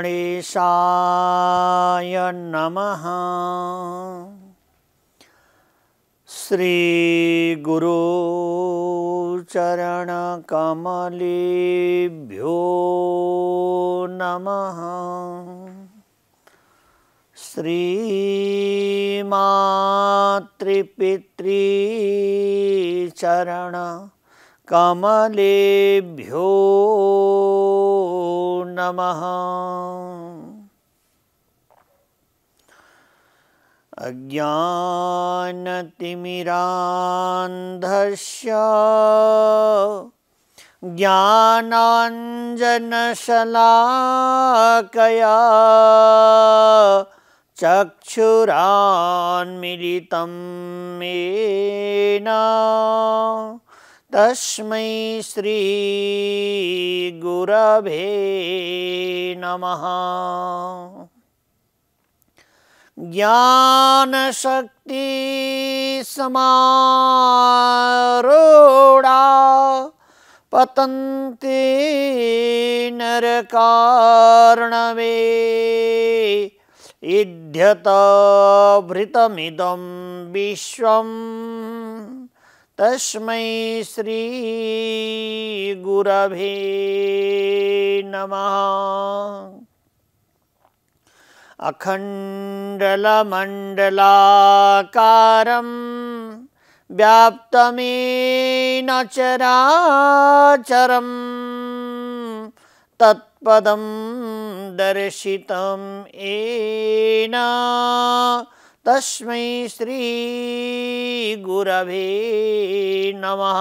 गणेशाय नमः श्रीगुरुचरणकमलेभ्यो नमः श्रीमातृपितृचरण कमलेभ्यो नम अज्ञानतिमिरान्धस्य ज्ञानाञ्जनशलाकया चक्षुरान्मिलितं मेना तस्मै श्रीगुरभे नमः ज्ञानशक्तिसमारोढा पतन्ति नरकार्णवे इध्यतभृतमिदं विश्वम् तस्मै श्रीगुरभे नमः अखण्डलमण्डलाकारं व्याप्तमेन चराचरं तत्पदं दर्शितं येन तस्मै श्रीगुरवे नमः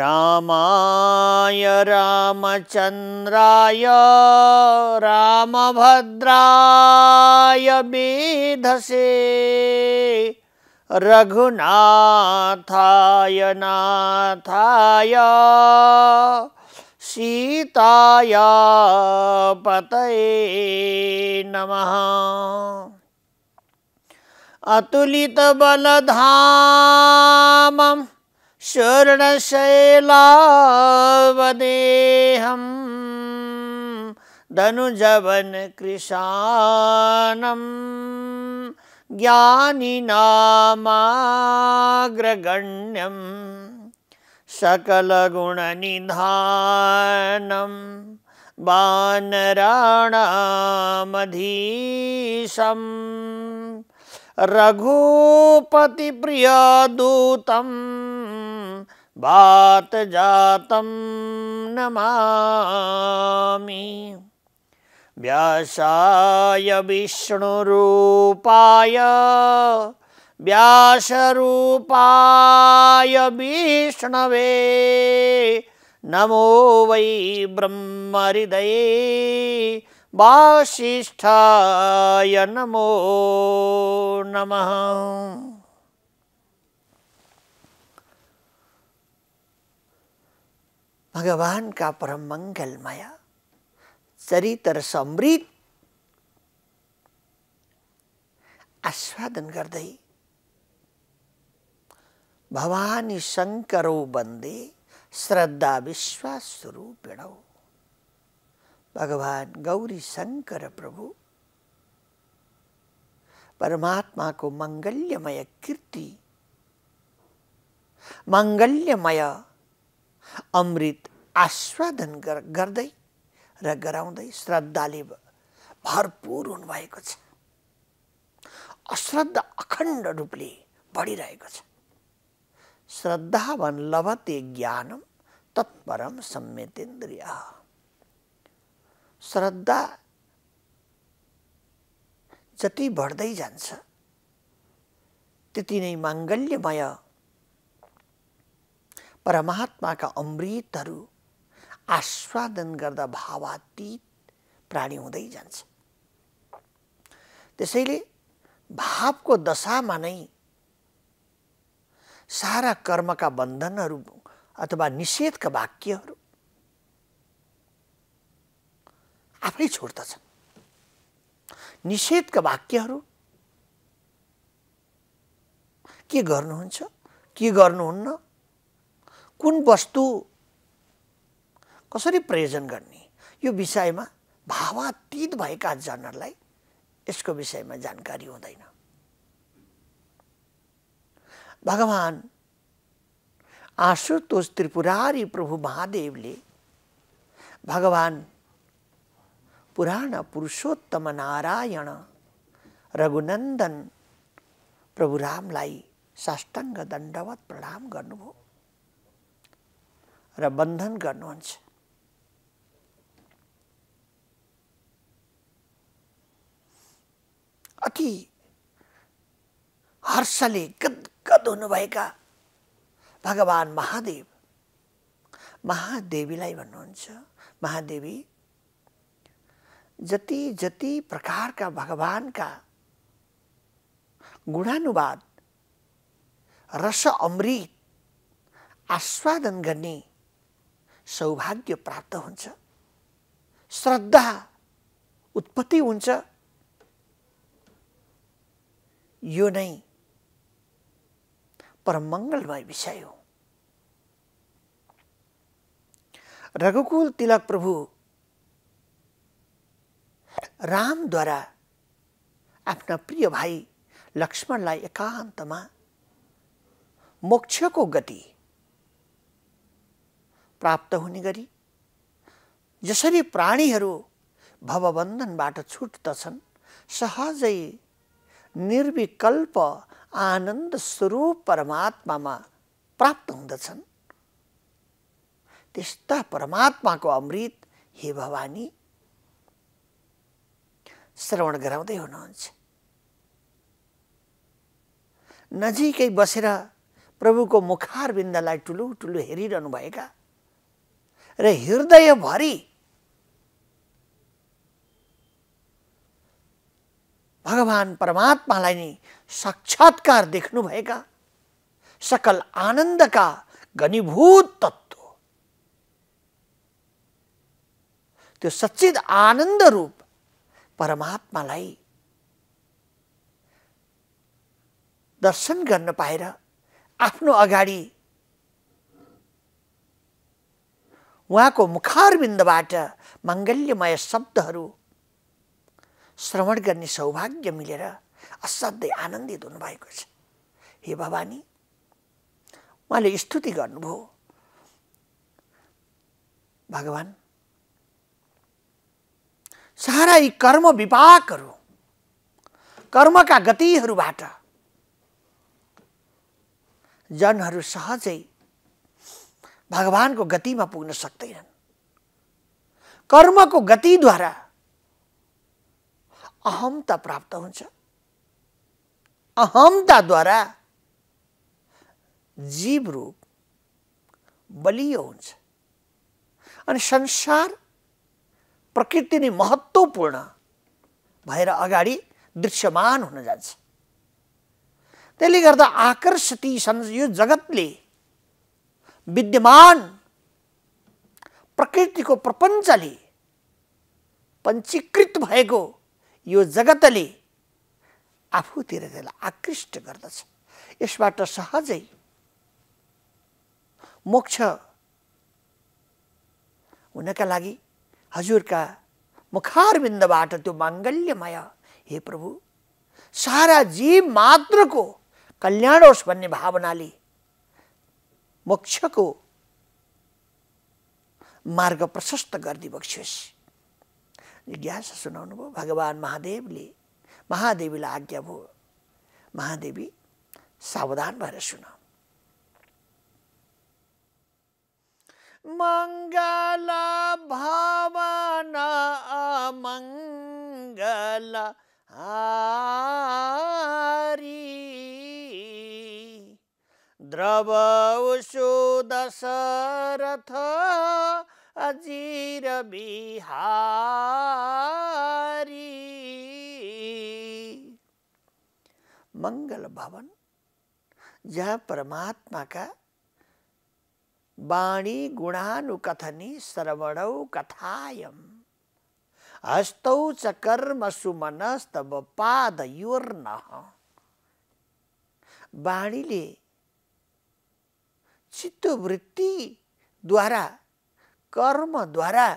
रामाय रामचन्द्राय रामभद्राय बीधसे रघुनाथाय नाथाय सीताया पतये नमः अतुलितबलधामं स्वर्णशैलावदेहं ज्ञानी नामाग्रगण्यम रघुपति सकलगुणनिधानं वानराणामधीशं बात वातजातं नमामि व्यासाय विष्णुरूपाय व्यासरूपाय विष्णवे नमो वै हृदय वासिष्ठाय नमो नमः भगवान का परम मंगलमय चरित्र समृद्ध आस्वादन गर्दै भवानी शंकरो बंदे श्रद्धा विश्वास स्वरूपिण भगवान गौरी शंकर प्रभु परमात्मा को मंगल्यमय कीर्ति मंगल्यमय अमृत आस्वादन कराऊ श्रद्धा गराउँदै भरपूर हुनुभएको अखंड अश्रद्धा अखण्ड रूपले बढिरहेको छ श्रद्धावन लभते ज्ञानम तत्परम इंद्रिया श्रद्धा जति बढ्दै जान्छ त्यति नै माङ्गल्यमय परमात्माका अमृतहरू आस्वादन गर्दा भावातीत प्राणी हुँदै जान्छ त्यसैले भावको दशामा नै सारा कर्मका बन्धनहरू अथवा निषेधका वाक्यहरू आफै छोड्दछन् निषेधका वाक्यहरू के गर्नुहुन्छ के गर्नुहुन्न कुन वस्तु कसरी प्रयोजन गर्ने यो विषयमा भावातीत भएका जनहरूलाई यसको विषयमा जानकारी हुँदैन भगवान् आशुतोष त्रिपुरारी प्रभु महादेवले भगवान् पुराण पुरुषोत्तम नारायण रघुनन्दन प्रभु रामलाई साष्टाङ्ग दण्डवत प्रणाम गर्नुभयो र बन्धन गर्नुहुन्छ अति हर्षले गद दिक्कत हुनुभएका भगवान् महादेव महादेवीलाई भन्नुहुन्छ महादेवी जति जति प्रकारका भगवान्का गुणानुवाद रस अमृत आस्वादन गर्ने सौभाग्य प्राप्त हुन्छ श्रद्धा उत्पत्ति हुन्छ यो नै पर मङ्गलमय विषय हो रघुकुल तिलक प्रभु रामद्वारा आफ्ना प्रिय भाइ लक्ष्मणलाई एकान्तमा मोक्षको गति प्राप्त हुने गरी जसरी प्राणीहरू भवबन्धनबाट छुट्दछन् सहजै निर्विकल्प आनन्द स्वरूप परमात्मामा प्राप्त हुँदछन् त्यस्ता परमात्माको अमृत हे भवानी श्रवण गराउँदै हुनुहुन्छ नजिकै बसेर प्रभुको मुखार बिन्दलाई टुलु टुलु हेरिरहनुभएका र हृदयभरि भगवान् परमात्मालाई नै साक्षात्कार देख्नुभएका सकल आनन्दका घनीभूत तत्त्व त्यो सचिद आनन्द रूप परमात्मालाई दर्शन गर्न पाएर आफ्नो अगाडि उहाँको मुखारबिन्दबाट माङ्गल्यमय शब्दहरू श्रवण गर्ने सौभाग्य मिलेर असाध्यै आनन्दित हुनुभएको छ हे भवानी उहाँले स्तुति गर्नुभयो भगवान् सारा यी कर्म विपाकहरू कर्मका गतिहरूबाट जनहरू सहजै भगवानको गतिमा पुग्न सक्दैनन् कर्मको गतिद्वारा अहमता प्राप्त हुन्छ अहमता द्वारा जीव रूप બલિયો છે प्रकृति સંસાર महत्वपूर्ण મહત્વપૂર્ણ अगाड़ी दृश्यमान होना जा त्यसले गर्दा आकर्षति जगत जगतले विद्यमान प्रकृतिको प्रपञ्चले पंचीकृत भो यो ने आफूतिर त्यसलाई आकृष्ट गर्दछ यसबाट सहजै मोक्ष हुनका लागि हजुरका मुखारबिन्दबाट त्यो माङ्गल्यमय हे प्रभु सारा जीव मात्रको कल्याण होस् भन्ने भावनाले मोक्षको मार्ग प्रशस्त गरिदिई बक्सियोस् जिज्ञासा भयो भगवान् महादेवले महादेवीला आज्ञा भो महादेवी सावधान भर सुना मंगला भावना मंगला आरी द्रवशो दशरथ अजीर बिहारी मङ्गल भवन जहाँ परमात्माका वाणी गुणानुकथनी श्रवणौ कथायम हस्तौ च कर्म सुमनस्तव पादयोर्न वाणीले चित्तवृत्तिद्वारा कर्मद्वारा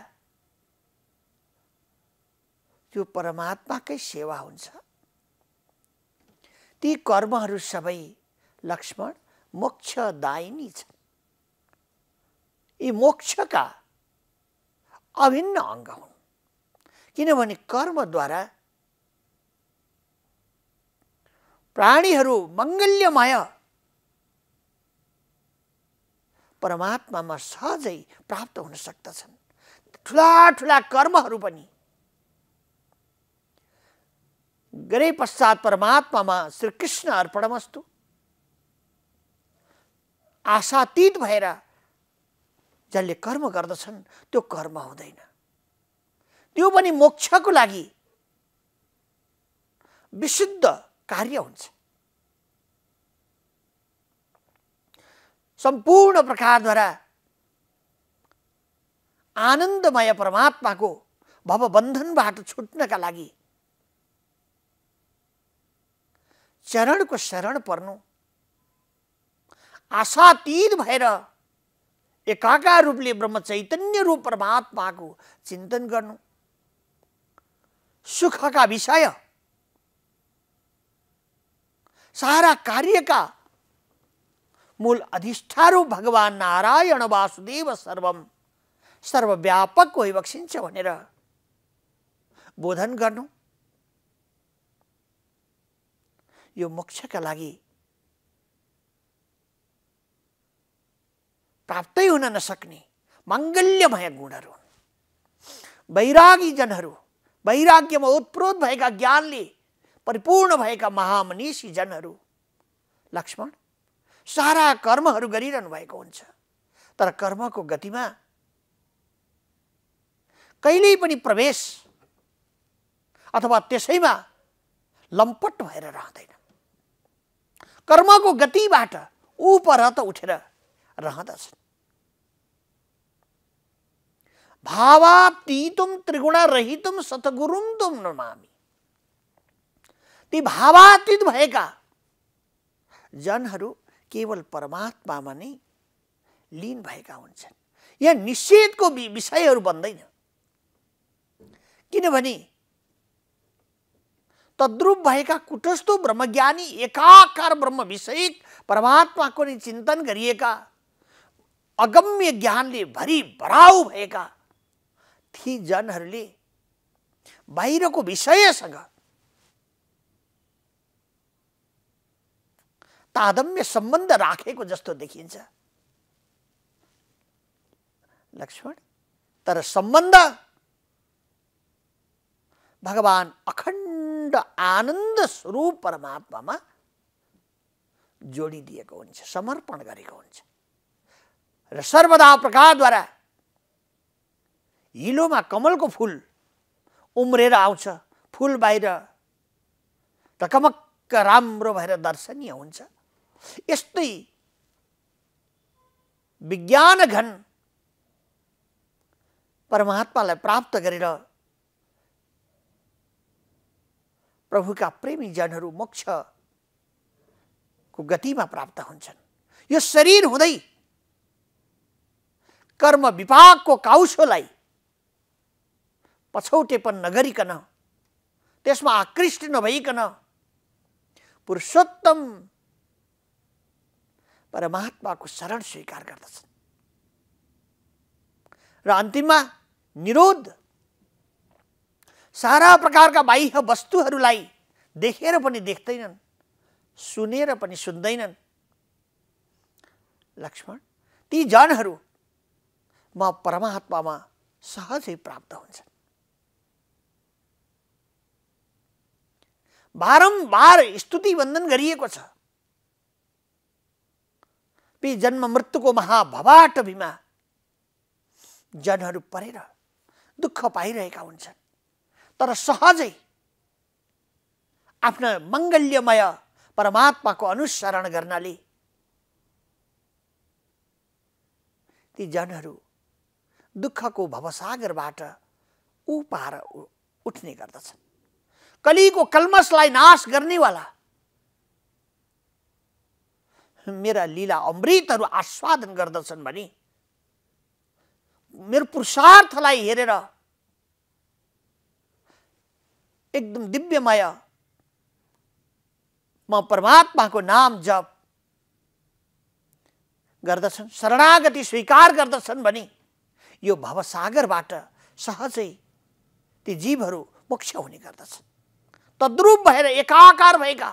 त्यो परमात्माकै सेवा हुन्छ ती कर्महरू सबै लक्ष्मण मोक्षदायिनी छन् यी मोक्षका अभिन्न अङ्ग हुन् किनभने कर्मद्वारा प्राणीहरू मङ्गल्यमय परमात्मामा सहजै प्राप्त हुन सक्दछन् ठुला ठुला कर्महरू पनि गरे पश्चात परमात्मामा श्रीकृष्ण अर्पणमस्तु आशातीत भएर जसले कर्म गर्दछन् त्यो कर्म हुँदैन त्यो पनि मोक्षको लागि विशुद्ध कार्य हुन्छ सम्पूर्ण प्रकारद्वारा आनन्दमय परमात्माको भवबन्धनबाट छुट्नका लागि चरणको शरण पर्नु आशातीत भएर एकाकार रूपले ब्रह्मचैतन्य रूप परमात्माको चिन्तन गर्नु सुखका विषय सारा कार्यका मूल अधिष्ठारू भगवान नारायण वासुदेव सर्वम सर्वव्यापक होइ बक्सिन्छ भनेर बोधन गर्नु यो मोक्षका लागि प्राप्तै हुन नसक्ने माङ्गल्यमय गुणहरू हुन् वैरागीजनहरू वैराग्यमा उत्प्रोत भएका ज्ञानले परिपूर्ण भएका जनहरू लक्ष्मण सारा कर्महरू गरिरहनु भएको हुन्छ तर कर्मको गतिमा कहिल्यै पनि प्रवेश अथवा त्यसैमा लम्पट भएर रहँदैन कर्मको गतिबाट उपर त उठेर रहँदछन् भावातीतुम त्रिगुणरहितुम सतगुरुम तुम नमामी ती भावातीत भएका जनहरू केवल परमात्मामा नै लिन भएका हुन्छन् यहाँ निषेधको विषयहरू बन्दैन किनभने तद्रूप भएका कुटस्थो ब्रह्मज्ञानी एकाकार ब्रह्म विषय परमात्माको नि चिन्तन गरिएका अगम्य ज्ञानले भरिभराउ भएका ती जनहरूले बाहिरको विषयसँग तादम्य सम्बन्ध राखेको जस्तो देखिन्छ लक्ष्मण तर सम्बन्ध भगवान् अखण्ड अखण्ड आनन्द स्वरूप परमात्मामा जोडिदिएको हुन्छ समर्पण गरेको हुन्छ र सर्वदा प्रकारद्वारा हिलोमा कमलको फुल उम्रेर आउँछ फुल बाहिर कमक्क राम्रो भएर दर्शनीय हुन्छ यस्तै विज्ञान घन परमात्मालाई प्राप्त गरेर प्रभुका प्रेमी जनहरू मोक्षको गतिमा प्राप्त हुन्छन् यो शरीर हुँदै कर्म विपाकको काउसोलाई पछौटेपन नगरिकन त्यसमा आकृष्ट नभइकन पुरुषोत्तम परमात्माको शरण स्वीकार गर्दछन् र अन्तिममा निरोध सारा प्रकारका बाह्य वस्तुहरूलाई देखेर पनि देख्दैनन् सुनेर पनि सुन्दैनन् लक्ष्मण ती जनहरू म परमात्मामा सहजै प्राप्त हुन्छन् बारम्बार स्तुति वन्दन गरिएको छ पी जन्म मृत्युको बिमा जनहरू परेर दुःख पाइरहेका हुन्छन् तर सहजै आफ्नो मङ्गल्यमय परमात्माको अनुसरण गर्नाले ती जनहरू दुःखको भवसागरबाट ऊ पार उठ्ने गर्दछन् कलिको कलमसलाई नाश गर्नेवाला मेरा लीला अमृतहरू आस्वादन गर्दछन् भने मेरो पुरुषार्थलाई हेरेर एकदम दिव्यमय म परमात्माको नाम जप गर्दछन् शरणागति स्वीकार गर्दछन् भने यो भवसागरबाट सहजै ती जीवहरू मोक्ष हुने गर्दछन् तद्रूप भएर एकाकार भएका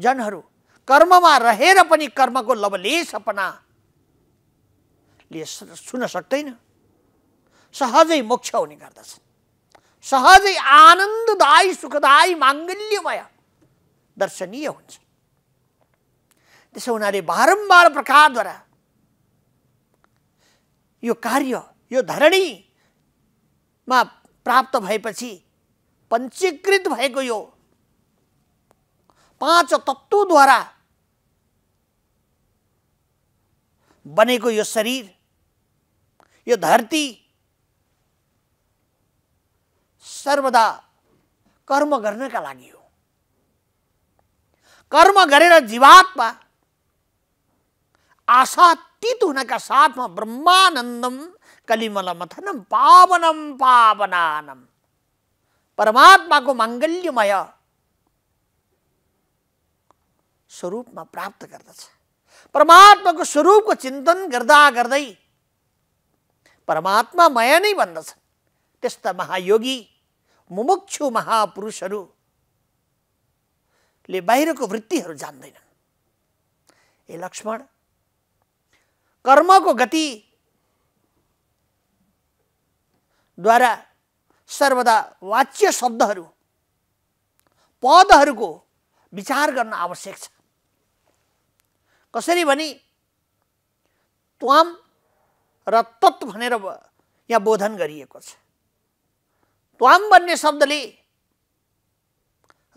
जनहरू कर्ममा रहेर पनि कर्मको लवलेश अपनाले सुन सक्दैन सहजै मोक्ष हुने गर्दछन् सहजै आनन्ददायी सुखदायी माङ्गल्यमय दर्शनीय हुन्छ त्यसो हुनाले बारम्बार प्रकारद्वारा यो कार्य यो धरणीमा प्राप्त भएपछि पञ्चीकृत भएको यो पाँच तत्त्वद्वारा बनेको यो शरीर यो धरती सर्वदा कर्म गर्नका लागि हो कर्म गरेर जीवात्मा आशातीत हुनका साथमा ब्रह्मानन्दम कलिमल मथनम पावनम पावनानम परमात्माको माङ्गल्यमय स्वरूपमा प्राप्त गर्दछ परमात्माको स्वरूपको चिन्तन गर्दा गर्दै परमात्मा मय नै भन्दछन् त्यस्ता महायोगी मुमुक्षु महापुरुषहरूले बाहिरको वृत्तिहरू जान्दैनन् ए लक्ष्मण कर्मको गति द्वारा सर्वदा वाच्य शब्दहरू पदहरूको विचार गर्न आवश्यक छ कसरी भने त्वाम र तत् भनेर यहाँ बोधन गरिएको छ त्वाम भन्ने शब्दले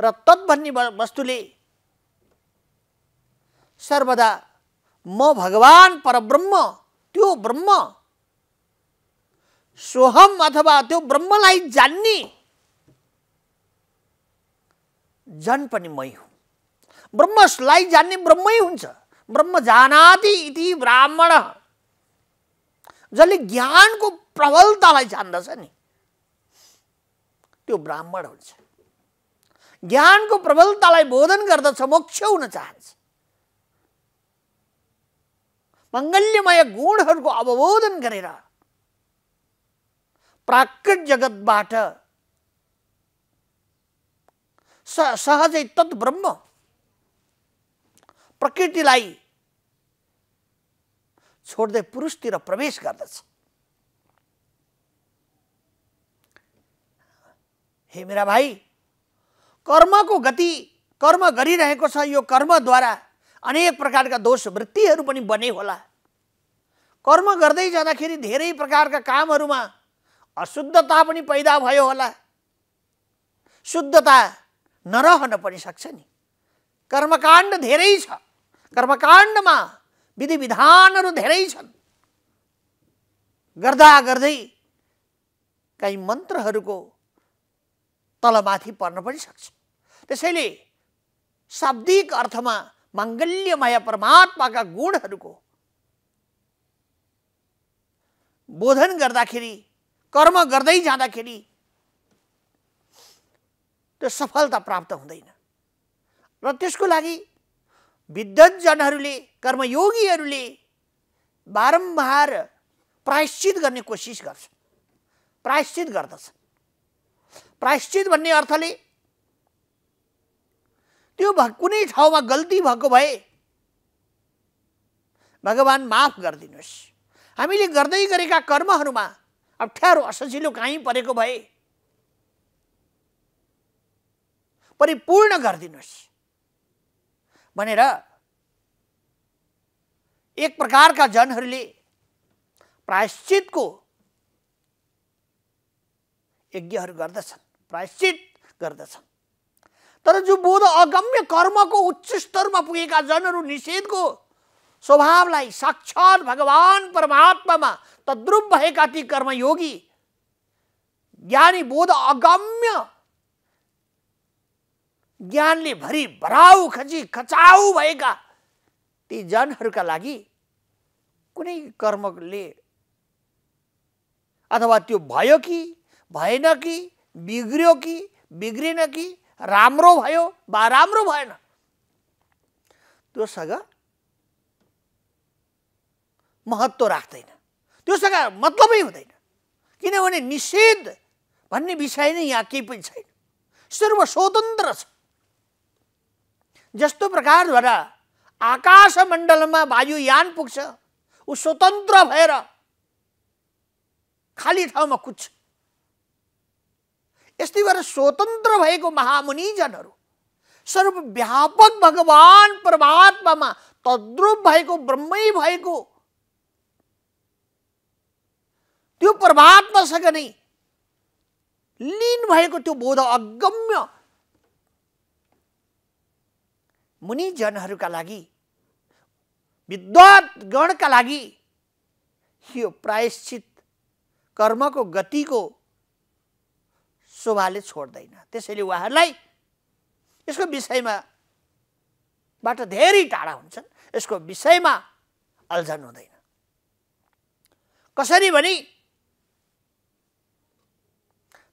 र तत् भन्ने वस्तुले सर्वदा म भगवान् परब्रह्म त्यो ब्रह्म सोहम अथवा त्यो ब्रह्मलाई जान्ने जन पनि मै हुँ ब्रह्मलाई जान्ने ब्रह्मै हुन्छ ब्रह्म जानाति इति ब्राह्मण जसले ज्ञानको प्रबलतालाई जान्दछ नि त्यो ब्राह्मण हुन्छ ज्ञानको प्रबलतालाई बोधन गर्दछ मोक्ष हुन चाहन्छ मङ्गल्यमय गुणहरूको अवबोधन गरेर प्राकृत जगतबाट सहजै तद्ब्रह्म प्रकृतिलाई छोड्दै पुरुषतिर प्रवेश गर्दछ हे मेरा भाइ कर्मको गति कर्म गरिरहेको छ यो कर्मद्वारा अनेक प्रकारका दोष वृत्तिहरू पनि बने होला कर्म गर्दै जाँदाखेरि धेरै प्रकारका कामहरूमा अशुद्धता पनि पैदा भयो होला शुद्धता नरहन पनि सक्छ नि कर्मकाण्ड धेरै छ कर्मकाण्डमा विधि विधानहरू धेरै छन् गर्दा गर्दै कहीँ मन्त्रहरूको तलमाथि पर्न पनि सक्छ त्यसैले शाब्दिक अर्थमा माङ्गल्यमय परमात्माका गुणहरूको बोधन गर्दाखेरि कर्म गर्दै जाँदाखेरि त्यो सफलता प्राप्त हुँदैन र त्यसको लागि विद्वजनहरूले कर्मयोगीहरूले बारम्बार प्रायश्चित गर्ने कोसिस गर्छ प्रायश्चित गर्दछन् प्रायश्चित भन्ने अर्थले त्यो कुनै ठाउँमा गल्ती भएको भए भगवान् माफ गरिदिनुहोस् हामीले गर्दै गरेका कर्महरूमा अप्ठ्यारो असजिलो काहीँ परेको भए परिपूर्ण गरिदिनुहोस् भनेर एक प्रकारका जनहरूले प्रायश्चितको यज्ञहरू गर्दछन् प्रायश्चित गर्दछन् तर जो बोध अगम्य कर्मको उच्च स्तरमा पुगेका जनहरू निषेधको स्वभावलाई साक्षात भगवान, परमात्मामा तद्रुप भएका ती कर्मयोगी ज्ञानी बोध अगम्य ज्ञानले भरि भराउ खची खचाउ भएका ती जनहरूका लागि कुनै कर्मले अथवा त्यो भयो कि भएन कि बिग्रियो कि बिग्रिन कि राम्रो भयो वा राम्रो भएन त्योसँग महत्त्व राख्दैन त्योसँग मतलबै हुँदैन किनभने निषेध भन्ने विषय नै यहाँ केही पनि छैन सर्व स्वतन्त्र छ जस्तो प्रकारद्वारा आकाशमण्डलमा वायुयान पुग्छ ऊ स्वतन्त्र भएर खाली ठाउँमा कुद्छ यस्तै गरेर स्वतन्त्र भएको महामुनिजनहरू सर्वव्यापक भगवान् परमात्मामा तद्रुप भएको ब्रह्मै भएको त्यो परमात्मासँग नै लिन भएको त्यो बोध अगम्य मुनिजनहरूका लागि विद्वतगणका लागि यो प्रायश्चित कर्मको गतिको शोभाले छोड्दैन त्यसैले उहाँहरूलाई यसको विषयमा बाट धेरै टाढा हुन्छन् यसको विषयमा अल्झन हुँदैन कसरी भने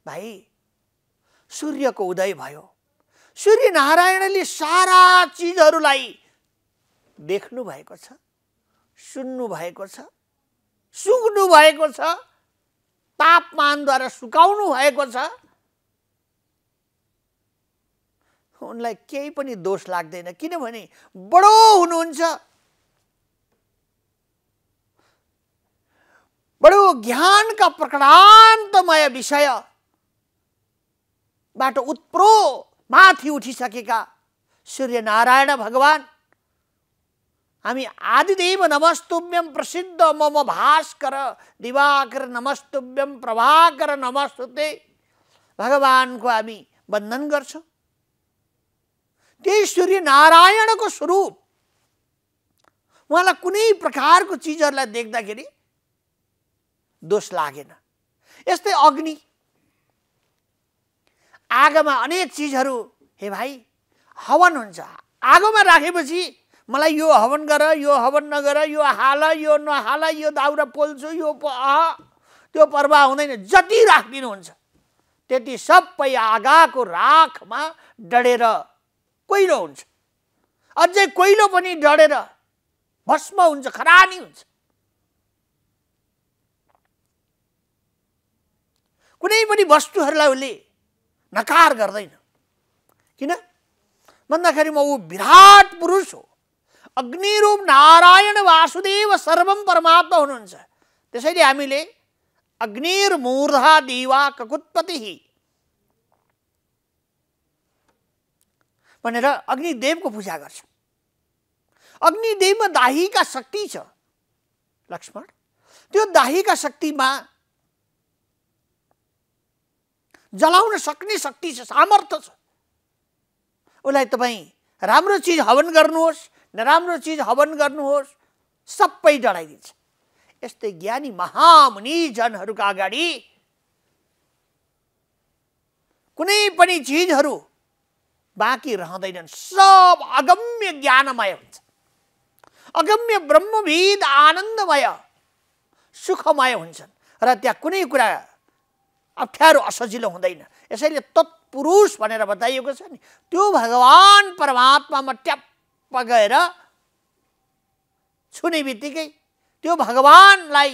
भाइ सूर्यको उदय भयो सूर्य नारायणले सारा चिजहरूलाई देख्नु भएको छ सुन्नु भएको छ सुक्नु भएको छ तापमानद्वारा सुकाउनु भएको छ उनलाई केही पनि दोष लाग्दैन किनभने बडो हुनुहुन्छ बडो ज्ञानका प्रकटान्तमय विषयबाट उत्प्रो माथि उठिसकेका सूर्यनारायण भगवान् हामी आदिदेव नमस्तुभ्यम प्रसिद्ध मम भास्कर दिवाकर नमस्तुभ्यम प्रभाकर नमस्तुते भगवानको हामी वन्दन गर्छौँ त्यही सूर्य नारायणको स्वरूप उहाँलाई कुनै प्रकारको चिजहरूलाई देख्दाखेरि दोष लागेन यस्तै अग्नि आगोमा अनेक चिजहरू हे भाइ हवन हुन्छ आगोमा राखेपछि मलाई यो हवन गर यो हवन नगर यो हाल यो नहाल यो दाउरा पोल्छु यो प त्यो पर्वाह हुँदैन जति राखिदिनुहुन्छ त्यति सबै आगाको राखमा डढेर कोइलो हुन्छ अझै कोइलो पनि डढेर भस्म हुन्छ खरानी हुन्छ कुनै पनि वस्तुहरूलाई उसले नकार गर्दैन किन भन्दाखेरि म ऊ विराट पुरुष हो अग्निरूप नारायण वासुदेव सर्वम परमात्मा हुनुहुन्छ त्यसैले हामीले अग्निर्मूर्धा दिवा ककुत्पति भनेर अग्निदेवको पूजा गर्छ अग्निदेवमा दाहीका शक्ति छ लक्ष्मण त्यो दाहीका शक्तिमा जलाउन सक्ने शक्ति छ सामर्थ्य छ उसलाई तपाईँ राम्रो चिज हवन गर्नुहोस् नराम्रो चिज हवन गर्नुहोस् सबै डराइदिन्छ यस्तै ज्ञानी महामुनि जनहरूका अगाडि कुनै पनि चिजहरू बाँकी रहँदैनन् सब अगम्य ज्ञानमय हुन्छ अगम्य ब्रह्मविद आनन्दमय सुखमय हुन्छन् र त्यहाँ कुनै कुरा अप्ठ्यारो असजिलो हुँदैन यसैले तत्पुरुष भनेर बताइएको छ नि त्यो भगवान् परमात्मामा ट्याप्प गएर छुने बित्तिकै त्यो भगवान्लाई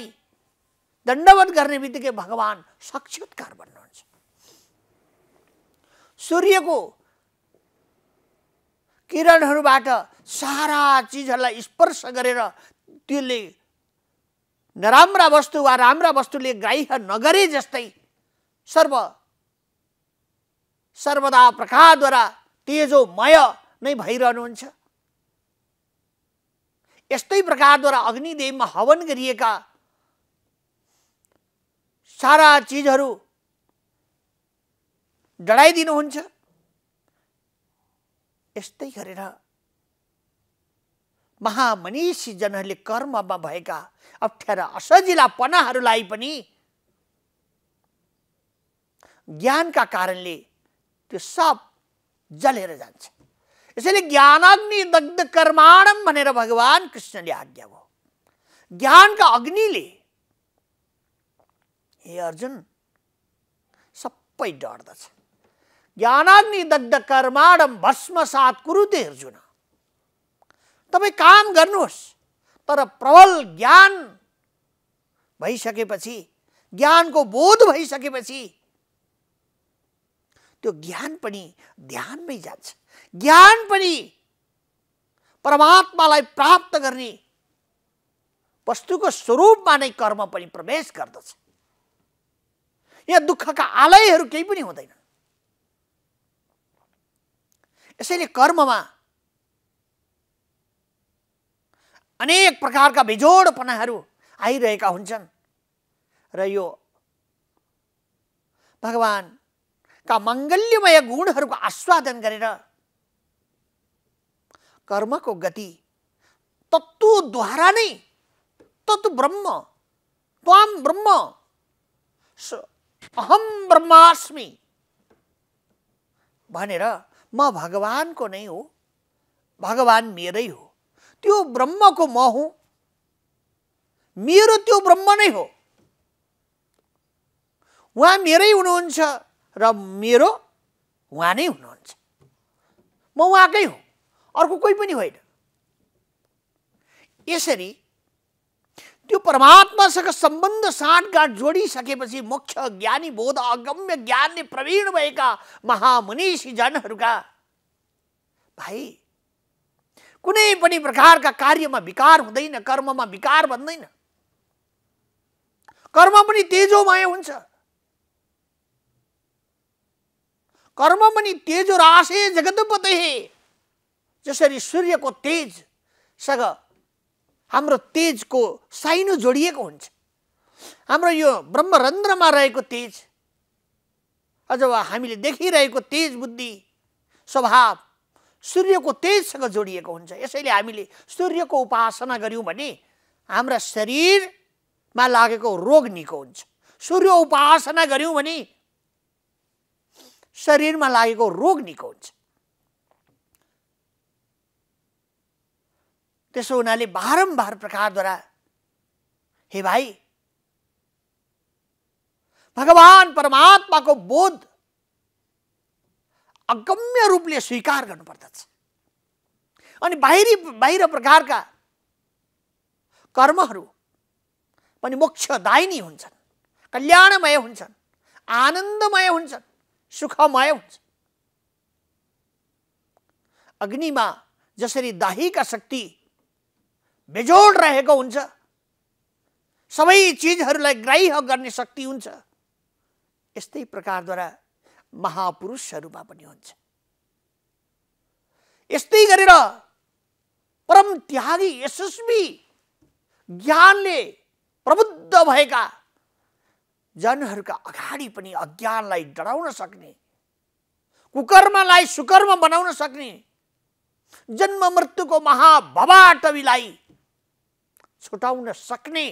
दण्डवत गर्ने बित्तिकै भगवान् साक्षात्कार भन्नुहुन्छ सूर्यको किरणहरूबाट सारा चिजहरूलाई स्पर्श गरेर त्यसले नराम्रा वस्तु वा राम्रा वस्तुले ग्राह्य नगरे जस्तै सर्व सर्वदा प्रकारद्वारा तेजोमय नै भइरहनुहुन्छ यस्तै प्रकारद्वारा अग्निदेवमा हवन गरिएका सारा चिजहरू डढाइदिनुहुन्छ यस्तै गरेर महामनिषीजनहरूले कर्ममा भएका अप्ठ्यारा असजिला पनि ज्ञानका कारणले त्यो सब जलेर जान्छ यसैले ज्ञानाग्नि दग्ध कर्माणम भनेर भगवान् कृष्णले आज्ञा भयो ज्ञानका अग्निले हे अर्जुन सबै डढ्दछ दग्ध कर्माणम भस्म सात कुरुते अर्जुन तपाईँ काम गर्नुहोस् तर प्रबल ज्ञान भइसकेपछि ज्ञानको बोध भइसकेपछि त्यो ज्ञान पनि ध्यानमै जान्छ ज्ञान पनि परमात्मालाई प्राप्त गर्ने वस्तुको स्वरूपमा नै कर्म पनि प्रवेश गर्दछ यहाँ दुःखका आलयहरू केही पनि हुँदैन यसैले कर्ममा अनेक प्रकारका बिजोडपनाहरू आइरहेका हुन्छन् र यो भगवान्का मङ्गल्यमय गुणहरूको आस्वादन गरेर कर्मको गति तत्त्वद्वारा नै तत् ब्रह्म त्वाम ब्रह्म अहम् ब्रह्मास्मि भनेर म भगवानको नै हो भगवान मेरै हो त्यो ब्रह्मको म हुँ मेरो त्यो ब्रह्म नै हो उहाँ मेरै हुनुहुन्छ र मेरो उहाँ नै हुनुहुन्छ म उहाँकै हुँ अर्को कोही पनि होइन यसरी त्यो परमात्मासँग सम्बन्ध साँठगाँठ जोडिसकेपछि मोक्ष ज्ञानी बोध अगम्य ज्ञानले प्रवीण भएका महामनिषीजनहरूका भाइ कुनै पनि प्रकारका कार्यमा विकार हुँदैन कर्ममा विकार भन्दैन कर्म पनि तेजोमय हुन्छ कर्म पनि तेजो रासे जगतपते जसरी सूर्यको तेजसँग हाम्रो तेजको साइनो जोडिएको हुन्छ हाम्रो यो ब्रह्मरन्ध्रमा रहेको तेज अथवा हामीले देखिरहेको तेज बुद्धि स्वभाव सूर्यको तेजसँग जोडिएको हुन्छ यसैले हामीले सूर्यको उपासना गऱ्यौँ भने हाम्रा शरीरमा लागेको रोग निको हुन्छ सूर्य उपासना गऱ्यौँ भने शरीरमा लागेको रोग निको हुन्छ त्यसो हुनाले बारम्बार प्रकारद्वारा हे भाइ भगवान् परमात्माको बोध अगम्य रूपले स्वीकार गर्नुपर्दछ अनि बाहिरी बाहिर प्रकारका कर्महरू पनि मोक्षदायिनी हुन्छन् कल्याणमय हुन्छन् आनन्दमय हुन्छन् सुखमय हुन्छन् अग्निमा जसरी दाहीका शक्ति बेजोड रहेको हुन्छ सबै चिजहरूलाई ग्राह्य गर्ने शक्ति हुन्छ यस्तै प्रकारद्वारा महापुरुषहरूमा पनि हुन्छ यस्तै गरेर परम त्यागी यशस्वी ज्ञानले प्रबुद्ध भएका जनहरूका अगाडि पनि अज्ञानलाई डराउन सक्ने कुकर्मलाई सुकर्म बनाउन सक्ने जन्म मृत्युको महाभवाटवीलाई छुटाउन सक्ने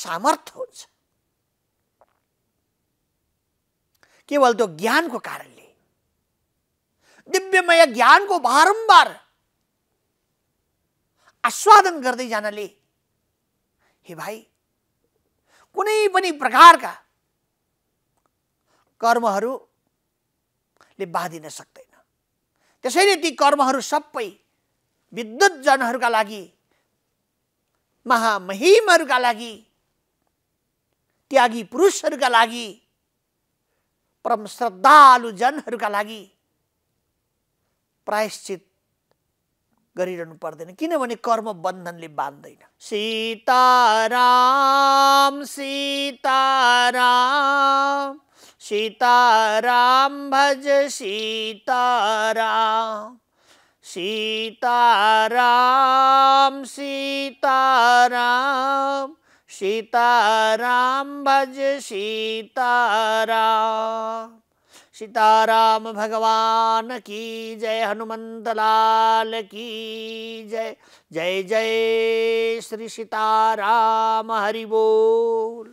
सामर्थ्य हुन्छ केवल त्यो ज्ञानको कारणले दिव्यमय ज्ञानको बारम्बार आस्वादन गर्दै जानले हे भाइ कुनै पनि प्रकारका कर्महरूले बाँधिन सक्दैन त्यसैले ती कर्महरू सबै विद्युत जनहरूका लागि महामहिमहरूका लागि त्यागी पुरुषहरूका लागि परम श्रद्धालु जनहरूका लागि प्रायश्चित गरिरहनु पर्दैन किनभने कर्म बन्धनले बाँध्दैन सीताराम सीताराम सीताराम भज सीताराम सीताराम सीताराम सीताराम भज सीताराम सीताराम भगवान की जय हनुमंत लाल की जय जय जय श्री सीताराम हरिबोल